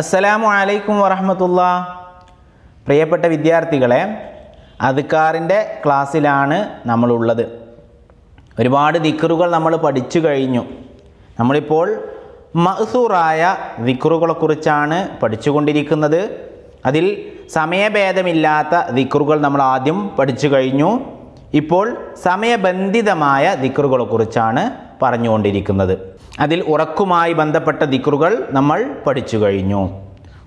അസ്സലാമു അലൈക്കും വറഹമത്തുള്ള പ്രിയപ്പെട്ട വിദ്യാർത്ഥികളെ അതുക്കാറിൻ്റെ ക്ലാസ്സിലാണ് നമ്മളുള്ളത് ഒരുപാട് ദിക്കറുകൾ നമ്മൾ പഠിച്ചു കഴിഞ്ഞു നമ്മളിപ്പോൾ മഹസൂറായ കുറിച്ചാണ് പഠിച്ചുകൊണ്ടിരിക്കുന്നത് അതിൽ സമയഭേദമില്ലാത്ത ദിക്കറുകൾ നമ്മൾ ആദ്യം പഠിച്ചു കഴിഞ്ഞു ഇപ്പോൾ സമയബന്ധിതമായ ദിക്കറുകളെക്കുറിച്ചാണ് പറഞ്ഞുകൊണ്ടിരിക്കുന്നത് അതിൽ ഉറക്കുമായി ബന്ധപ്പെട്ട ദിക്റുകൾ നമ്മൾ പഠിച്ചു കഴിഞ്ഞു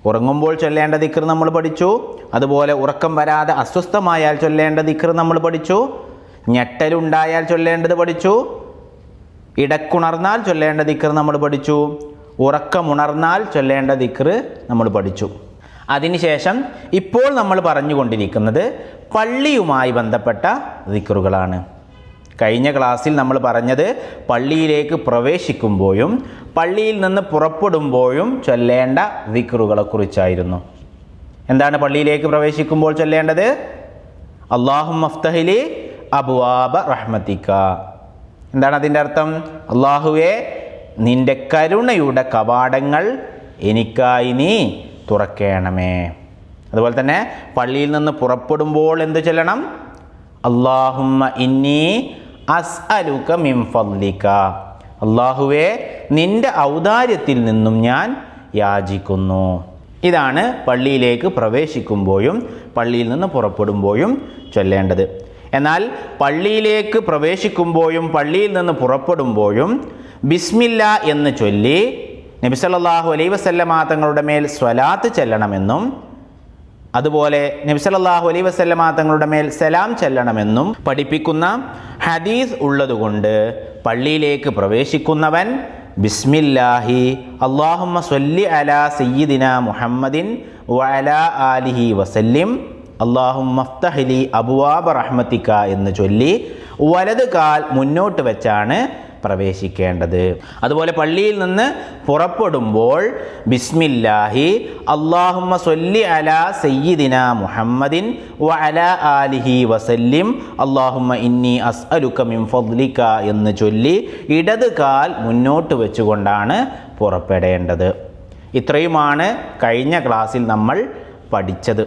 ഉറങ്ങുമ്പോൾ ചൊല്ലേണ്ട ദിക്ർ നമ്മൾ പഠിച്ചു അതുപോലെ ഉറക്കം വരാതെ അസ്വസ്ഥമായാൽ ചൊല്ലേണ്ട ദിക്ർ നമ്മൾ പഠിച്ചു ഞെട്ടലുണ്ടായാൽ ചൊല്ലേണ്ടത് പഠിച്ചു ഇടക്കുണർന്നാൽ ചൊല്ലേണ്ട ദിക്ർ നമ്മൾ പഠിച്ചു ഉറക്കമുണർന്നാൽ ചൊല്ലേണ്ട ദിക്ർ നമ്മൾ പഠിച്ചു അതിനുശേഷം ഇപ്പോൾ നമ്മൾ പറഞ്ഞുകൊണ്ടിരിക്കുന്നത് പള്ളിയുമായി ബന്ധപ്പെട്ട ദിക്റുകളാണ് കഴിഞ്ഞ ക്ലാസ്സിൽ നമ്മൾ പറഞ്ഞത് പള്ളിയിലേക്ക് പ്രവേശിക്കുമ്പോഴും പള്ളിയിൽ നിന്ന് പുറപ്പെടുമ്പോഴും ചൊല്ലേണ്ട വിക്രുകളെക്കുറിച്ചായിരുന്നു എന്താണ് പള്ളിയിലേക്ക് പ്രവേശിക്കുമ്പോൾ ചൊല്ലേണ്ടത് അള്ളാഹു മഫ്തഹിലി അബുവാബ റഹ്മത്തിക്ക എന്താണ് അതിൻ്റെ അർത്ഥം അള്ളാഹുവെ നിൻ്റെ കരുണയുടെ കവാടങ്ങൾ എനിക്കായി നീ തുറക്കേണമേ അതുപോലെ തന്നെ പള്ളിയിൽ നിന്ന് പുറപ്പെടുമ്പോൾ എന്ത് ചൊല്ലണം അള്ളാഹുമ്മ ഇന്നി അസ്അലുക അലുക്ക മിംഫല്ലിക്ക അള്ളാഹുവെ നിന്റെ ഔദാര്യത്തിൽ നിന്നും ഞാൻ യാചിക്കുന്നു ഇതാണ് പള്ളിയിലേക്ക് പ്രവേശിക്കുമ്പോഴും പള്ളിയിൽ നിന്ന് പുറപ്പെടുമ്പോഴും ചൊല്ലേണ്ടത് എന്നാൽ പള്ളിയിലേക്ക് പ്രവേശിക്കുമ്പോഴും പള്ളിയിൽ നിന്ന് പുറപ്പെടുമ്പോഴും ബിസ്മില്ല എന്ന് ചൊല്ലി നബിസല്ലാഹു അലൈ തങ്ങളുടെ മേൽ സ്വലാത്ത് ചെല്ലണമെന്നും അതുപോലെ നബ്സലല്ലാഹു അലൈ വസ്ലമ തങ്ങളുടെ മേൽ സലാം ചെല്ലണമെന്നും പഠിപ്പിക്കുന്ന ഹദീസ് ഉള്ളതുകൊണ്ട് പള്ളിയിലേക്ക് പ്രവേശിക്കുന്നവൻ ബിസ്മില്ലാഹി അള്ളാഹുമ്മ സ്വല്ലി അല സയ്യിദിന മുഹമ്മദിൻ വഅല ആലിഹി വസല്ലിം അള്ളാഹുമ്മഫ്തഹലി അബുവാബ് റഹ്മത്തിക്ക എന്ന് ചൊല്ലി വലത് കാൽ മുന്നോട്ട് വെച്ചാണ് പ്രവേശിക്കേണ്ടത് അതുപോലെ പള്ളിയിൽ നിന്ന് പുറപ്പെടുമ്പോൾ ബിസ്മില്ലാഹി അള്ളാഹുമ്മ സൊല്ലി അല സയ്യിദിന മുഹമ്മദിൻ വ അല ആലിഹി വസല്ലിം അള്ളാഹുമ്മ ഇന്നി അസ് അലുക്കമിം ഫദ്ലിക്ക എന്ന് ചൊല്ലി ഇടത് കാൽ മുന്നോട്ട് വെച്ചുകൊണ്ടാണ് പുറപ്പെടേണ്ടത് ഇത്രയുമാണ് കഴിഞ്ഞ ക്ലാസ്സിൽ നമ്മൾ പഠിച്ചത്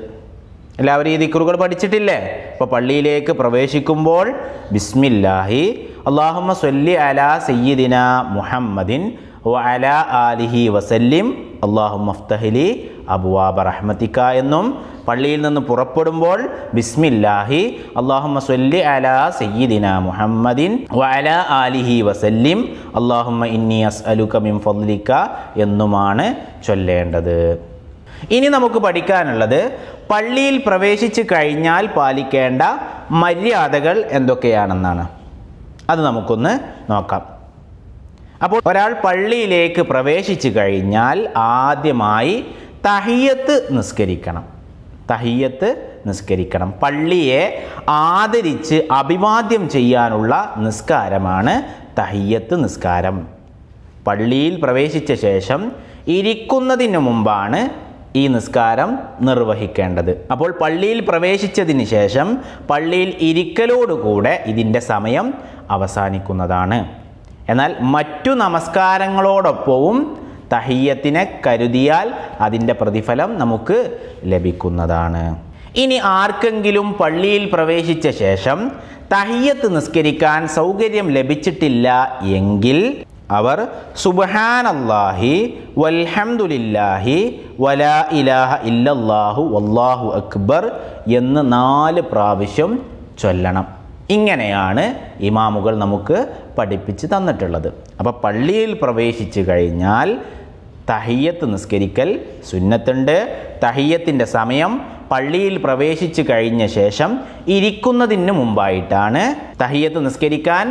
എല്ലാവരും ഈ ദിക്റുകൾ പഠിച്ചിട്ടില്ലേ അപ്പോൾ പള്ളിയിലേക്ക് പ്രവേശിക്കുമ്പോൾ ബിസ്മില്ലാഹി അള്ളാഹുമ്മ സൊല്ലി അലാ സയ്യിദിന മുഹമ്മദിൻ വ അലാ ആലിഹി വസല്ലിം അള്ളാഹുമഫ്തഹലി അബുവാബ റഹ്മത്തിക്ക എന്നും പള്ളിയിൽ നിന്ന് പുറപ്പെടുമ്പോൾ ബിസ്മില്ലാഹി അള്ളാഹുമ്മ സൊല്ലി അലാ സയ്യിദിന മുഹമ്മദിൻ വ അലാ ആലിഹി വസല്ലിം അള്ളാഹുമ്മ ഇന്നി അസ് അലുക മിം ഫദ്ലിക്ക എന്നുമാണ് ചൊല്ലേണ്ടത് ഇനി നമുക്ക് പഠിക്കാനുള്ളത് പള്ളിയിൽ പ്രവേശിച്ചു കഴിഞ്ഞാൽ പാലിക്കേണ്ട മര്യാദകൾ എന്തൊക്കെയാണെന്നാണ് അത് നമുക്കൊന്ന് നോക്കാം അപ്പോൾ ഒരാൾ പള്ളിയിലേക്ക് പ്രവേശിച്ചു കഴിഞ്ഞാൽ ആദ്യമായി തഹിയത്ത് നിസ്കരിക്കണം തഹിയത്ത് നിസ്കരിക്കണം പള്ളിയെ ആദരിച്ച് അഭിവാദ്യം ചെയ്യാനുള്ള നിസ്കാരമാണ് തഹിയത്ത് നിസ്കാരം പള്ളിയിൽ പ്രവേശിച്ച ശേഷം ഇരിക്കുന്നതിന് മുമ്പാണ് ഈ നിസ്കാരം നിർവഹിക്കേണ്ടത് അപ്പോൾ പള്ളിയിൽ പ്രവേശിച്ചതിന് ശേഷം പള്ളിയിൽ ഇരിക്കലോടുകൂടെ ഇതിൻ്റെ സമയം അവസാനിക്കുന്നതാണ് എന്നാൽ മറ്റു നമസ്കാരങ്ങളോടൊപ്പവും തഹീയത്തിനെ കരുതിയാൽ അതിൻ്റെ പ്രതിഫലം നമുക്ക് ലഭിക്കുന്നതാണ് ഇനി ആർക്കെങ്കിലും പള്ളിയിൽ പ്രവേശിച്ച ശേഷം തഹിയത്ത് നിസ്കരിക്കാൻ സൗകര്യം ലഭിച്ചിട്ടില്ല എങ്കിൽ അവർ സുബഹാനല്ലാഹി വൽഹംദുലില്ലാഹി വലാ ഇലാഹ ഇല്ലല്ലാഹു വല്ലാഹു അക്ബർ എന്ന് നാല് പ്രാവശ്യം ചൊല്ലണം ഇങ്ങനെയാണ് ഇമാമുകൾ നമുക്ക് പഠിപ്പിച്ച് തന്നിട്ടുള്ളത് അപ്പോൾ പള്ളിയിൽ പ്രവേശിച്ചു കഴിഞ്ഞാൽ തഹിയത്ത് നിസ്കരിക്കൽ സുന്നത്തുണ്ട് തഹയ്യത്തിൻ്റെ സമയം പള്ളിയിൽ പ്രവേശിച്ചു കഴിഞ്ഞ ശേഷം ഇരിക്കുന്നതിന് മുമ്പായിട്ടാണ് തഹിയത്ത് നിസ്കരിക്കാൻ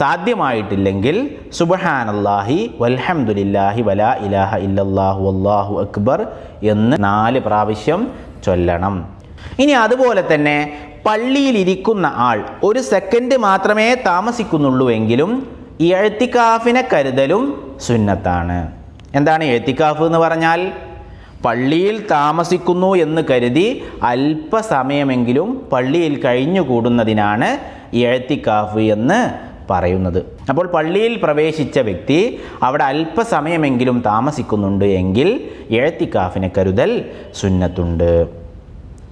സാധ്യമായിട്ടില്ലെങ്കിൽ സുബഹാനല്ലാഹി വൽഹംദുലില്ലാഹി വലാ ഇലാഹ ഇല്ലല്ലാഹു അല്ലാഹു അക്ബർ എന്ന് നാല് പ്രാവശ്യം ചൊല്ലണം ഇനി അതുപോലെ തന്നെ പള്ളിയിലിരിക്കുന്ന ആൾ ഒരു സെക്കൻഡ് മാത്രമേ താമസിക്കുന്നുള്ളൂ എങ്കിലും ഈ എഴുത്തിക്കാഫിനെ കരുതലും സുന്നത്താണ് എന്താണ് എഴുത്തിക്കാഫ് എന്ന് പറഞ്ഞാൽ പള്ളിയിൽ താമസിക്കുന്നു എന്ന് കരുതി അല്പസമയമെങ്കിലും പള്ളിയിൽ കഴിഞ്ഞുകൂടുന്നതിനാണ് എഴുത്തിക്കാഫ് എന്ന് പറയുന്നത് അപ്പോൾ പള്ളിയിൽ പ്രവേശിച്ച വ്യക്തി അവിടെ അല്പസമയമെങ്കിലും താമസിക്കുന്നുണ്ട് എങ്കിൽ എഴുത്തിക്കാഫിനെ കരുതൽ സുന്നത്തുണ്ട്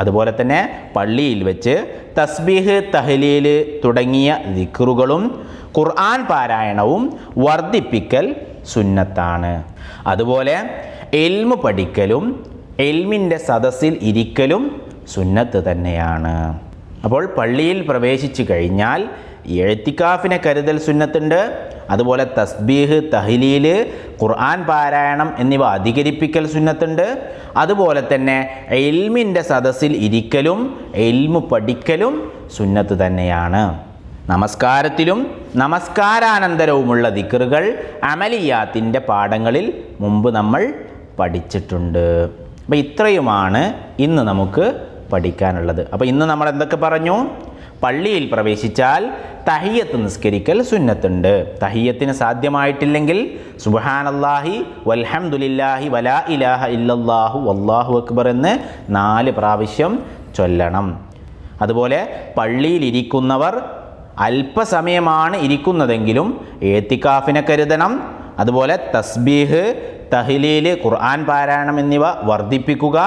അതുപോലെ തന്നെ പള്ളിയിൽ വെച്ച് തസ്ബീഹ് തഹ്ലീൽ തുടങ്ങിയ ദിക്റുകളും ഖുർആൻ പാരായണവും വർദ്ധിപ്പിക്കൽ സുന്നത്താണ് അതുപോലെ എൽമ് പഠിക്കലും എൽമിൻ്റെ സദസ്സിൽ ഇരിക്കലും സുന്നത്ത് തന്നെയാണ് അപ്പോൾ പള്ളിയിൽ പ്രവേശിച്ചു കഴിഞ്ഞാൽ എഴുത്തിക്കാഫിനെ കരുതൽ സുന്നത്തുണ്ട് അതുപോലെ തസ്ബീഹ് തഹ്ലീൽ ഖുർആൻ പാരായണം എന്നിവ അധികരിപ്പിക്കൽ സുന്നത്തുണ്ട് അതുപോലെ തന്നെ എൽമിൻ്റെ സദസ്സിൽ ഇരിക്കലും എൽമു പഠിക്കലും സുന്നത്ത് തന്നെയാണ് നമസ്കാരത്തിലും നമസ്കാരാനന്തരവുമുള്ള ദിക്കറുകൾ അമലിയാത്തിൻ്റെ പാഠങ്ങളിൽ മുമ്പ് നമ്മൾ പഠിച്ചിട്ടുണ്ട് അപ്പോൾ ഇത്രയുമാണ് ഇന്ന് നമുക്ക് പഠിക്കാനുള്ളത് അപ്പോൾ ഇന്ന് നമ്മൾ എന്തൊക്കെ പറഞ്ഞു പള്ളിയിൽ പ്രവേശിച്ചാൽ തഹിയത്ത് നിസ്കരിക്കൽ സുന്നത്തുണ്ട് തഹിയത്തിന് സാധ്യമായിട്ടില്ലെങ്കിൽ അള്ളാഹി വൽഹംദുലില്ലാഹി വലാ ഇലാഹ ഇല്ലല്ലാഹു അള്ളാഹു അക്ബർ എന്ന് നാല് പ്രാവശ്യം ചൊല്ലണം അതുപോലെ പള്ളിയിലിരിക്കുന്നവർ അല്പസമയമാണ് ഇരിക്കുന്നതെങ്കിലും ഏത്തിക്കാഫിനെ കരുതണം അതുപോലെ തസ്ബീഹ് തഹ്ലീൽ ഖുർആൻ പാരായണം എന്നിവ വർദ്ധിപ്പിക്കുക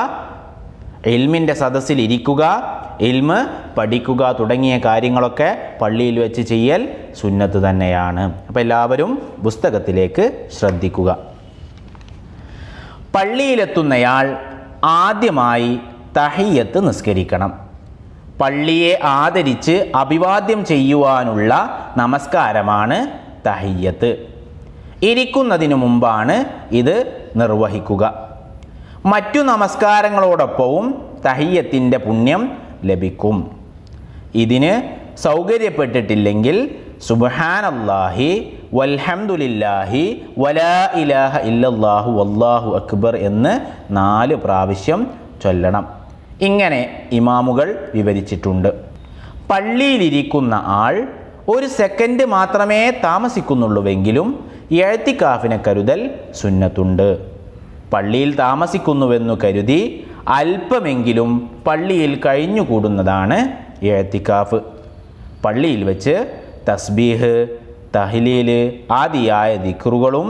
എൽമിൻ്റെ സദസ്സിൽ ഇരിക്കുക ഇൽമ് പഠിക്കുക തുടങ്ങിയ കാര്യങ്ങളൊക്കെ പള്ളിയിൽ വെച്ച് ചെയ്യൽ സുന്നത്ത് തന്നെയാണ് അപ്പോൾ എല്ലാവരും പുസ്തകത്തിലേക്ക് ശ്രദ്ധിക്കുക പള്ളിയിലെത്തുന്നയാൾ ആദ്യമായി തഹയ്യത്ത് നിസ്കരിക്കണം പള്ളിയെ ആദരിച്ച് അഭിവാദ്യം ചെയ്യുവാനുള്ള നമസ്കാരമാണ് തഹയ്യത്ത് ഇരിക്കുന്നതിനു മുമ്പാണ് ഇത് നിർവഹിക്കുക മറ്റു നമസ്കാരങ്ങളോടൊപ്പവും തഹയ്യത്തിൻ്റെ പുണ്യം ലഭിക്കും ഇതിന് സൗകര്യപ്പെട്ടിട്ടില്ലെങ്കിൽ സുബഹാനല്ലാഹി വൽഹംദുലില്ലാഹി വലാ ഇലാഹ ഇല്ലല്ലാഹു വല്ലാഹു അക്ബർ എന്ന് നാല് പ്രാവശ്യം ചൊല്ലണം ഇങ്ങനെ ഇമാമുകൾ വിവരിച്ചിട്ടുണ്ട് പള്ളിയിലിരിക്കുന്ന ആൾ ഒരു സെക്കൻഡ് മാത്രമേ താമസിക്കുന്നുള്ളൂവെങ്കിലും എഴുത്തിക്കാഫിനെ കരുതൽ സുന്നത്തുണ്ട് പള്ളിയിൽ താമസിക്കുന്നുവെന്നു കരുതി അല്പമെങ്കിലും പള്ളിയിൽ കഴിഞ്ഞുകൂടുന്നതാണ് എഴത്തിക്കാഫ് പള്ളിയിൽ വെച്ച് തസ്ബീഹ് തഹ്ലീൽ ആദിയായ ദിക്റുകളും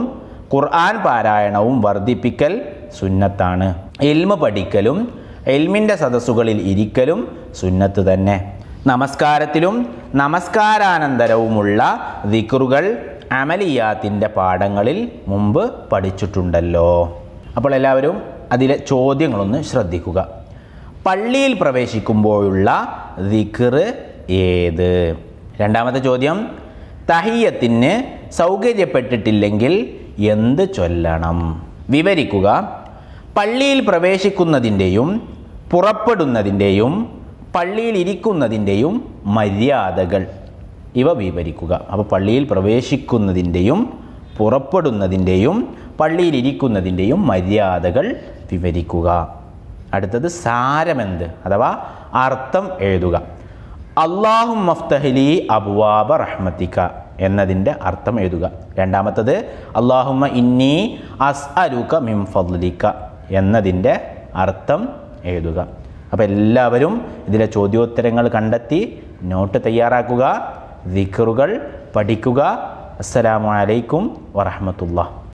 ഖുർആൻ പാരായണവും വർദ്ധിപ്പിക്കൽ സുന്നത്താണ് എൽമ് പഠിക്കലും എൽമിൻ്റെ സദസ്സുകളിൽ ഇരിക്കലും സുന്നത്ത് തന്നെ നമസ്കാരത്തിലും നമസ്കാരാനന്തരവുമുള്ള ദിക്റുകൾ അമലിയാത്തിൻ്റെ പാഠങ്ങളിൽ മുമ്പ് പഠിച്ചിട്ടുണ്ടല്ലോ അപ്പോൾ എല്ലാവരും അതിലെ ചോദ്യങ്ങളൊന്ന് ശ്രദ്ധിക്കുക പള്ളിയിൽ പ്രവേശിക്കുമ്പോഴുള്ള ദിക്കറ് ഏത് രണ്ടാമത്തെ ചോദ്യം തഹിയത്തിന് സൗകര്യപ്പെട്ടിട്ടില്ലെങ്കിൽ എന്ത് ചൊല്ലണം വിവരിക്കുക പള്ളിയിൽ പ്രവേശിക്കുന്നതിൻ്റെയും പുറപ്പെടുന്നതിൻ്റെയും പള്ളിയിൽ ഇരിക്കുന്നതിൻ്റെയും മര്യാദകൾ ഇവ വിവരിക്കുക അപ്പോൾ പള്ളിയിൽ പ്രവേശിക്കുന്നതിൻ്റെയും പുറപ്പെടുന്നതിൻ്റെയും പള്ളിയിൽ ഇരിക്കുന്നതിൻ്റെയും മര്യാദകൾ വിവരിക്കുക അടുത്തത് സാരമെന്ത് അഥവാ അർത്ഥം എഴുതുക അള്ളാഹു മഫ്തഹലി അബുവാബ റഹ്മത്തിക്ക എന്നതിൻ്റെ അർത്ഥം എഴുതുക രണ്ടാമത്തത് അള്ളാഹുമ ഇന്നി അസ് അലുക്ക മിംഫലിക്ക എന്നതിൻ്റെ അർത്ഥം എഴുതുക അപ്പോൾ എല്ലാവരും ഇതിലെ ചോദ്യോത്തരങ്ങൾ കണ്ടെത്തി നോട്ട് തയ്യാറാക്കുക ദിക്റുകൾ പഠിക്കുക അസ്സലാമലൈക്കും വറഹമത്തുള്ള